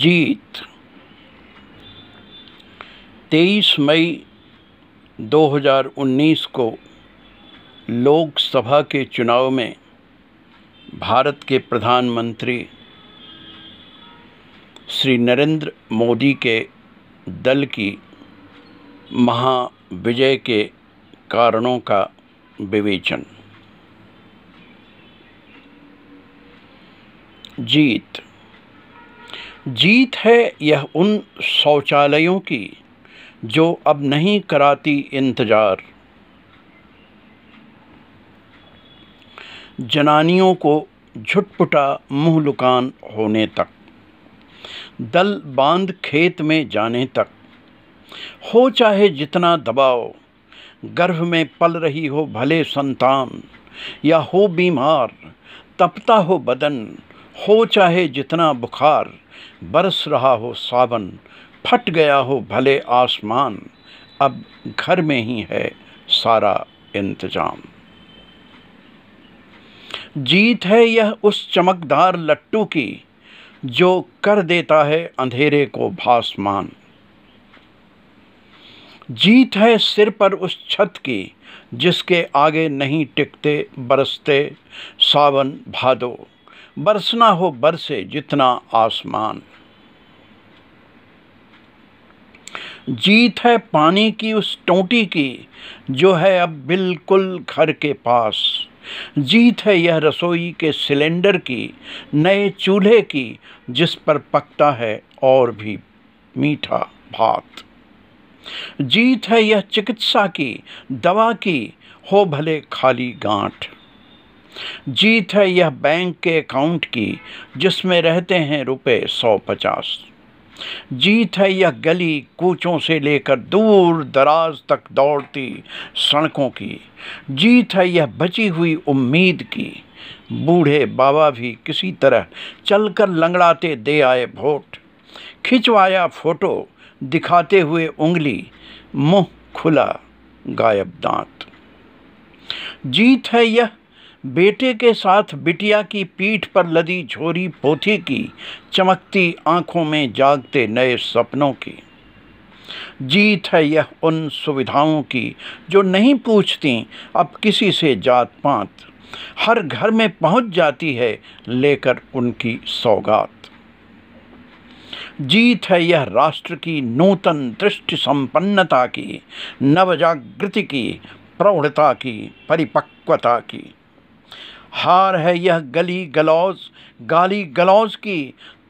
जीत 23 मई 2019 को लोकसभा के चुनाव में भारत के प्रधानमंत्री श्री नरेंद्र मोदी के दल की महाविजय के कारणों का विवेचन जीत जीत है यह उन शौचालयों की जो अब नहीं कराती इंतज़ार जनानियों को झुटपुटा मुँह लुकान होने तक दल बांध खेत में जाने तक हो चाहे जितना दबाव गर्भ में पल रही हो भले संतान या हो बीमार तपता हो बदन हो चाहे जितना बुखार बरस रहा हो सावन फट गया हो भले आसमान अब घर में ही है सारा इंतजाम जीत है यह उस चमकदार लट्टू की जो कर देता है अंधेरे को भासमान जीत है सिर पर उस छत की जिसके आगे नहीं टिकते बरसते सावन भादो बरसना हो बरसे जितना आसमान जीत है पानी की उस टोटी की जो है अब बिल्कुल घर के पास जीत है यह रसोई के सिलेंडर की नए चूल्हे की जिस पर पकता है और भी मीठा भात जीत है यह चिकित्सा की दवा की हो भले खाली गांठ जीत है यह बैंक के अकाउंट की जिसमें रहते हैं रुपए सौ पचास जीत है यह गली कूचों से लेकर दूर दराज तक दौड़ती सड़कों की जीत है यह बची हुई उम्मीद की बूढ़े बाबा भी किसी तरह चलकर लंगड़ाते दे आए भोट खिंचवाया फोटो दिखाते हुए उंगली मुंह खुला गायब दांत जीत है यह बेटे के साथ बिटिया की पीठ पर लदी झोरी पोथी की चमकती आंखों में जागते नए सपनों की जीत है यह उन सुविधाओं की जो नहीं पूछती अब किसी से जात पात हर घर में पहुंच जाती है लेकर उनकी सौगात जीत है यह राष्ट्र की नूतन दृष्टि संपन्नता की नवजागृति की प्रौढ़ता की परिपक्वता की हार है यह गली गलौज गाली गलौज की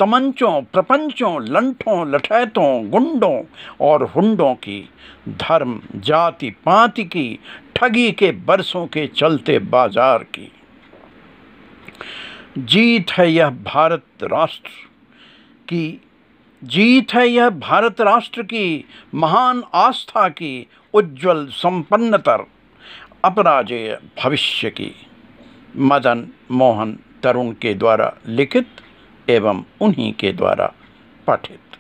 तमंचों प्रपंचों लंठों लठैतों गुंडों और हुंडों की धर्म जाति पाति की ठगी के बरसों के चलते बाजार की जीत है यह भारत राष्ट्र की जीत है यह भारत राष्ट्र की महान आस्था की उज्जवल संपन्नतर अपराजय भविष्य की मदन मोहन तरुण के द्वारा लिखित एवं उन्हीं के द्वारा पठित